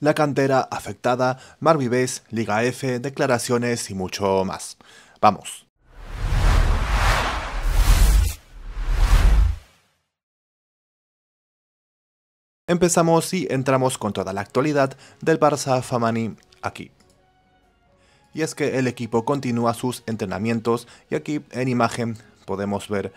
la cantera afectada, Marvivés, Liga F, declaraciones y mucho más. Vamos. Empezamos y entramos con toda la actualidad del Barça Famani aquí. Y es que el equipo continúa sus entrenamientos y aquí en imagen podemos ver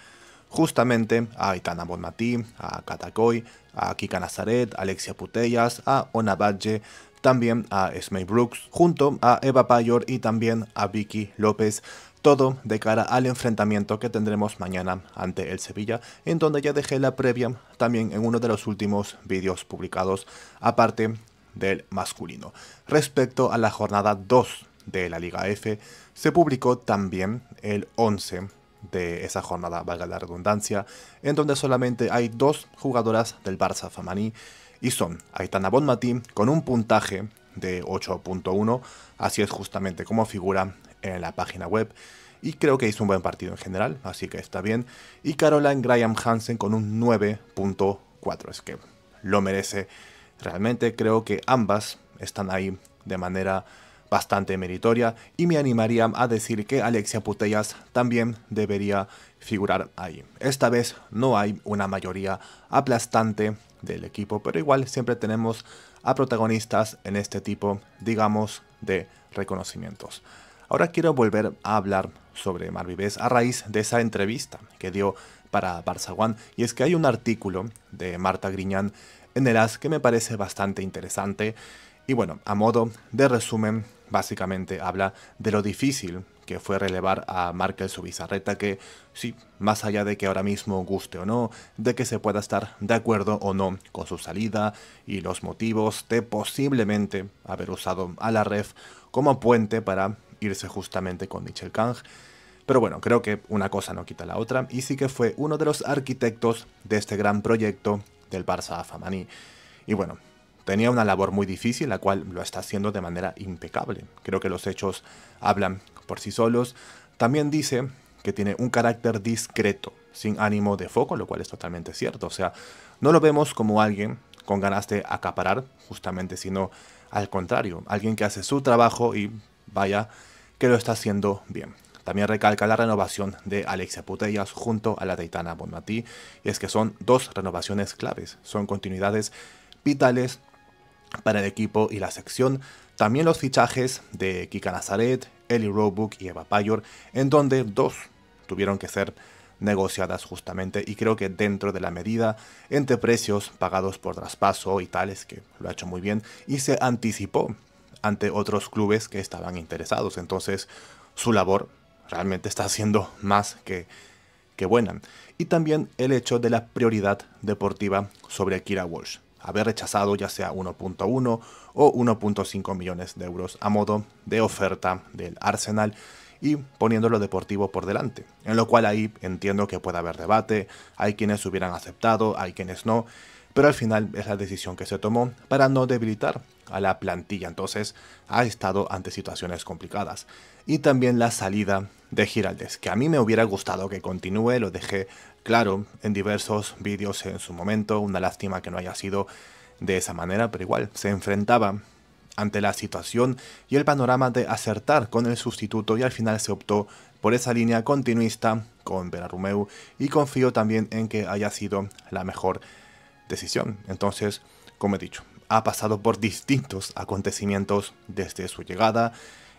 justamente a Itana Bonmatí, a Katakoy, a Kika Nazaret, a Alexia Putellas, a Ona Badge, también a Smay Brooks, junto a Eva Payor y también a Vicky López. Todo de cara al enfrentamiento que tendremos mañana ante el Sevilla, en donde ya dejé la previa también en uno de los últimos vídeos publicados, aparte del masculino. Respecto a la jornada 2 de la Liga F, se publicó también el 11 de esa jornada, valga la redundancia, en donde solamente hay dos jugadoras del Barça Famaní y son Aitana Bonmatí con un puntaje de 8.1, así es justamente como figura en la página web y creo que hizo un buen partido en general, así que está bien, y Caroline Graham Hansen con un 9.4, es que lo merece realmente, creo que ambas están ahí de manera bastante meritoria y me animaría a decir que Alexia Putellas también debería figurar ahí. Esta vez no hay una mayoría aplastante del equipo, pero igual siempre tenemos a protagonistas en este tipo, digamos, de reconocimientos. Ahora quiero volver a hablar sobre Marvives a raíz de esa entrevista que dio para Barça One, y es que hay un artículo de Marta Griñán en el AS que me parece bastante interesante, y bueno, a modo de resumen, Básicamente habla de lo difícil que fue relevar a Markel bizarreta que, sí, más allá de que ahora mismo guste o no, de que se pueda estar de acuerdo o no con su salida y los motivos de posiblemente haber usado a la ref como puente para irse justamente con Michel Kang, pero bueno, creo que una cosa no quita la otra, y sí que fue uno de los arquitectos de este gran proyecto del Barça Famani. Y bueno, Tenía una labor muy difícil, la cual lo está haciendo de manera impecable. Creo que los hechos hablan por sí solos. También dice que tiene un carácter discreto, sin ánimo de foco, lo cual es totalmente cierto. O sea, no lo vemos como alguien con ganas de acaparar, justamente, sino al contrario, alguien que hace su trabajo y vaya que lo está haciendo bien. También recalca la renovación de Alexia Putellas junto a la Taitana Bonmatí, y es que son dos renovaciones claves, son continuidades vitales para el equipo y la sección. También los fichajes de Kika Nazaret, Ellie Roebuck y Eva Payor, en donde dos tuvieron que ser negociadas justamente y creo que dentro de la medida entre precios pagados por traspaso y tales, que lo ha hecho muy bien, y se anticipó ante otros clubes que estaban interesados. Entonces su labor realmente está siendo más que, que buena. Y también el hecho de la prioridad deportiva sobre Kira Walsh haber rechazado ya sea 1.1 o 1.5 millones de euros a modo de oferta del Arsenal y poniéndolo deportivo por delante. En lo cual ahí entiendo que puede haber debate, hay quienes hubieran aceptado, hay quienes no, pero al final es la decisión que se tomó para no debilitar a la plantilla, entonces ha estado ante situaciones complicadas. Y también la salida de Giraldes, que a mí me hubiera gustado que continúe, lo dejé claro en diversos vídeos en su momento, una lástima que no haya sido de esa manera, pero igual se enfrentaba ante la situación y el panorama de acertar con el sustituto y al final se optó por esa línea continuista con Rumeu y confío también en que haya sido la mejor decisión. Entonces, como he dicho, ha pasado por distintos acontecimientos desde su llegada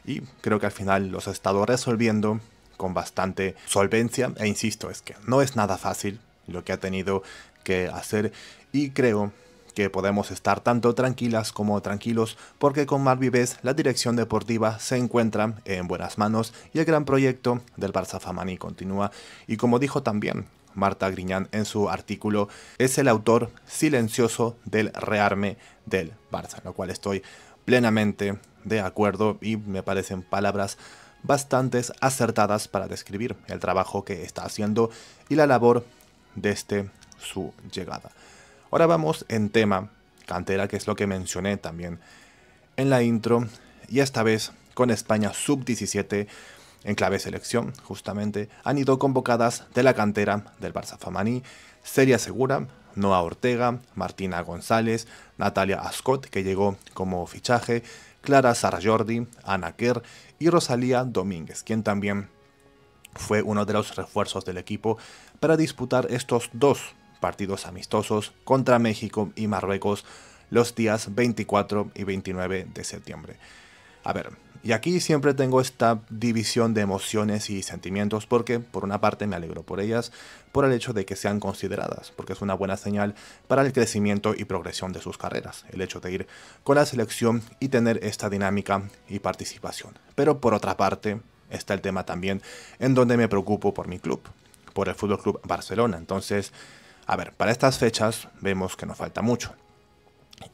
y creo que al final los ha estado resolviendo con bastante solvencia e insisto, es que no es nada fácil lo que ha tenido que hacer y creo que podemos estar tanto tranquilas como tranquilos porque con Vives la dirección deportiva se encuentra en buenas manos y el gran proyecto del Barça Famani continúa y como dijo también Marta Griñán en su artículo, es el autor silencioso del rearme del Barça, lo cual estoy plenamente de acuerdo y me parecen palabras bastantes acertadas para describir el trabajo que está haciendo y la labor desde su llegada. Ahora vamos en tema cantera, que es lo que mencioné también en la intro, y esta vez con España sub-17 en clave selección, justamente, han ido convocadas de la cantera del Barça Famaní, Seria Segura, Noa Ortega, Martina González, Natalia Ascot, que llegó como fichaje, Clara Sarajordi, Ana Kerr y Rosalía Domínguez, quien también fue uno de los refuerzos del equipo para disputar estos dos partidos amistosos contra México y Marruecos los días 24 y 29 de septiembre. A ver, y aquí siempre tengo esta división de emociones y sentimientos porque por una parte me alegro por ellas, por el hecho de que sean consideradas, porque es una buena señal para el crecimiento y progresión de sus carreras, el hecho de ir con la selección y tener esta dinámica y participación. Pero por otra parte está el tema también en donde me preocupo por mi club, por el Fútbol Club Barcelona. Entonces, a ver, para estas fechas vemos que nos falta mucho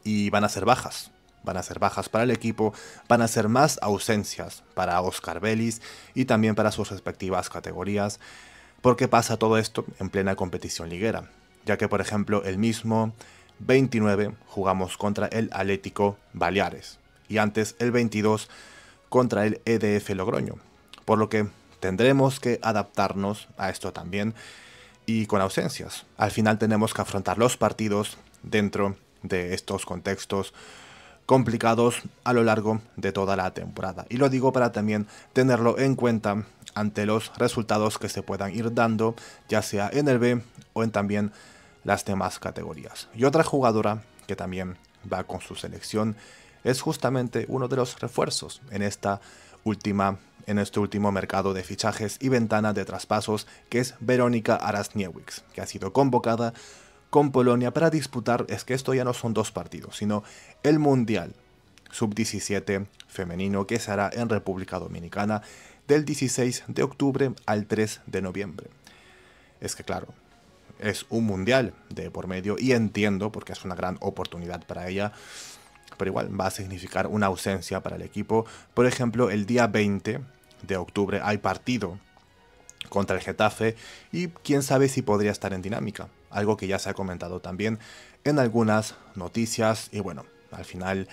y van a ser bajas van a ser bajas para el equipo, van a ser más ausencias para Oscar Vélez y también para sus respectivas categorías. Porque pasa todo esto en plena competición liguera? Ya que, por ejemplo, el mismo 29 jugamos contra el Atlético Baleares y antes el 22 contra el EDF Logroño, por lo que tendremos que adaptarnos a esto también y con ausencias. Al final tenemos que afrontar los partidos dentro de estos contextos complicados a lo largo de toda la temporada. Y lo digo para también tenerlo en cuenta ante los resultados que se puedan ir dando, ya sea en el B o en también las demás categorías. Y otra jugadora que también va con su selección es justamente uno de los refuerzos en esta última en este último mercado de fichajes y ventana de traspasos que es Verónica Arasniewicz, que ha sido convocada con Polonia para disputar, es que esto ya no son dos partidos, sino el Mundial Sub-17 femenino que se hará en República Dominicana del 16 de octubre al 3 de noviembre. Es que claro, es un mundial de por medio y entiendo porque es una gran oportunidad para ella, pero igual va a significar una ausencia para el equipo. Por ejemplo, el día 20 de octubre hay partido contra el Getafe y quién sabe si podría estar en dinámica algo que ya se ha comentado también en algunas noticias y bueno, al final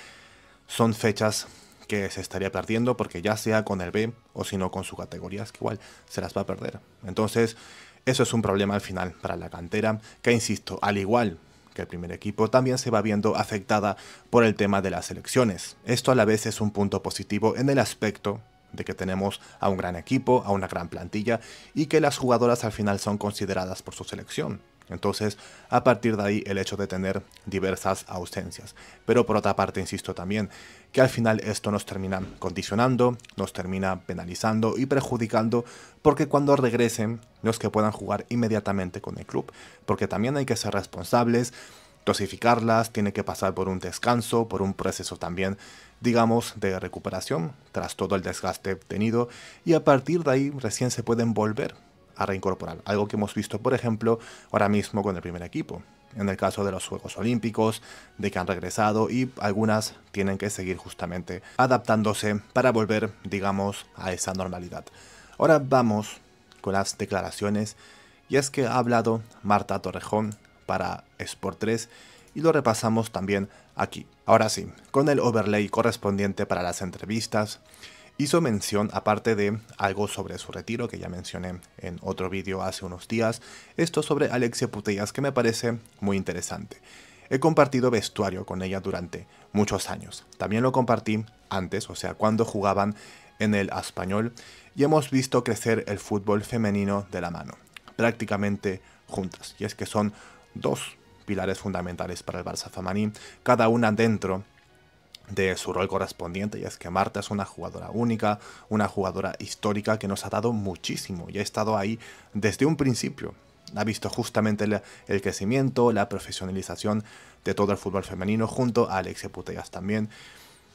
son fechas que se estaría perdiendo porque ya sea con el B o si no con sus categorías que igual se las va a perder. Entonces, eso es un problema al final para la cantera que, insisto, al igual que el primer equipo también se va viendo afectada por el tema de las elecciones. Esto a la vez es un punto positivo en el aspecto de que tenemos a un gran equipo, a una gran plantilla y que las jugadoras al final son consideradas por su selección. Entonces, a partir de ahí el hecho de tener diversas ausencias. Pero por otra parte, insisto también, que al final esto nos termina condicionando, nos termina penalizando y perjudicando, porque cuando regresen, los que puedan jugar inmediatamente con el club, porque también hay que ser responsables, dosificarlas, tiene que pasar por un descanso, por un proceso también, digamos, de recuperación tras todo el desgaste obtenido, y a partir de ahí recién se pueden volver reincorporar. Algo que hemos visto, por ejemplo, ahora mismo con el primer equipo. En el caso de los Juegos Olímpicos, de que han regresado y algunas tienen que seguir justamente adaptándose para volver, digamos, a esa normalidad. Ahora vamos con las declaraciones y es que ha hablado Marta Torrejón para Sport 3 y lo repasamos también aquí. Ahora sí, con el overlay correspondiente para las entrevistas hizo mención, aparte de algo sobre su retiro que ya mencioné en otro vídeo hace unos días, esto sobre Alexia Putellas que me parece muy interesante. He compartido vestuario con ella durante muchos años. También lo compartí antes, o sea, cuando jugaban en el español, y hemos visto crecer el fútbol femenino de la mano, prácticamente juntas. Y es que son dos pilares fundamentales para el Barça Famaní, cada una dentro de su rol correspondiente, y es que Marta es una jugadora única, una jugadora histórica que nos ha dado muchísimo y ha estado ahí desde un principio. Ha visto justamente el, crecimiento, la profesionalización de todo el fútbol femenino junto a Alexia Putellas también.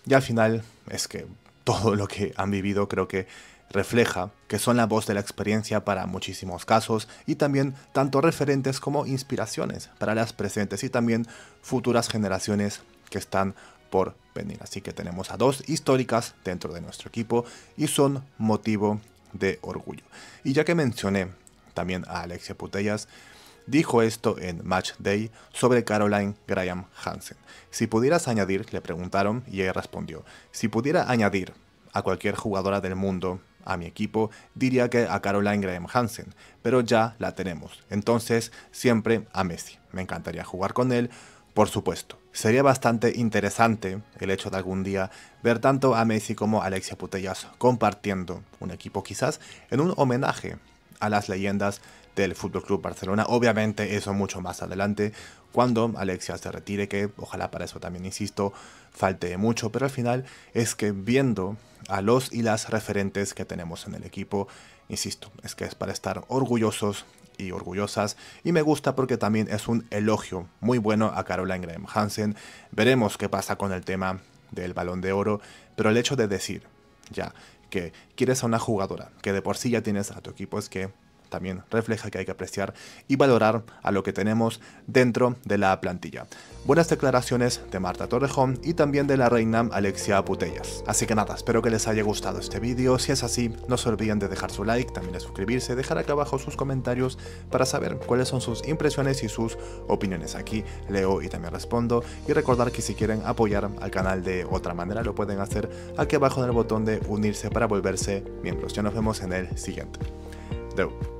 Y al final es que todo lo que han vivido creo que refleja que son la voz de la experiencia para muchísimos casos y también tanto referentes como inspiraciones para las presentes y también futuras generaciones que están por venir. Así que tenemos a dos históricas dentro de nuestro equipo y son motivo de orgullo. Y ya que mencioné también a Alexia Putellas, dijo esto en Match Day sobre Caroline Graham Hansen. Si pudieras añadir, le preguntaron y ella respondió, si pudiera añadir a cualquier jugadora del mundo a mi equipo, diría que a Caroline Graham Hansen, pero ya la tenemos. Entonces, siempre a Messi. Me encantaría jugar con él, por supuesto. Sería bastante interesante el hecho de algún día ver tanto a Messi como a Alexia Putellas compartiendo un equipo quizás en un homenaje a las leyendas del Fútbol Club Barcelona. Obviamente eso mucho más adelante cuando Alexia se retire que ojalá para eso también insisto falte mucho, pero al final es que viendo a los y las referentes que tenemos en el equipo. Insisto, es que es para estar orgullosos y orgullosas y me gusta porque también es un elogio muy bueno a Caroline Graham Hansen. Veremos qué pasa con el tema del balón de oro, pero el hecho de decir ya que quieres a una jugadora que de por sí ya tienes a tu equipo es que también refleja que hay que apreciar y valorar a lo que tenemos dentro de la plantilla. Buenas declaraciones de Marta Torrejón y también de la reina Alexia Putellas. Así que nada, espero que les haya gustado este vídeo, si es así no se olviden de dejar su like, también de suscribirse, dejar acá abajo sus comentarios para saber cuáles son sus impresiones y sus opiniones. Aquí leo y también respondo y recordar que si quieren apoyar al canal de otra manera lo pueden hacer aquí abajo en el botón de unirse para volverse miembros. Ya nos vemos en el siguiente. Deu.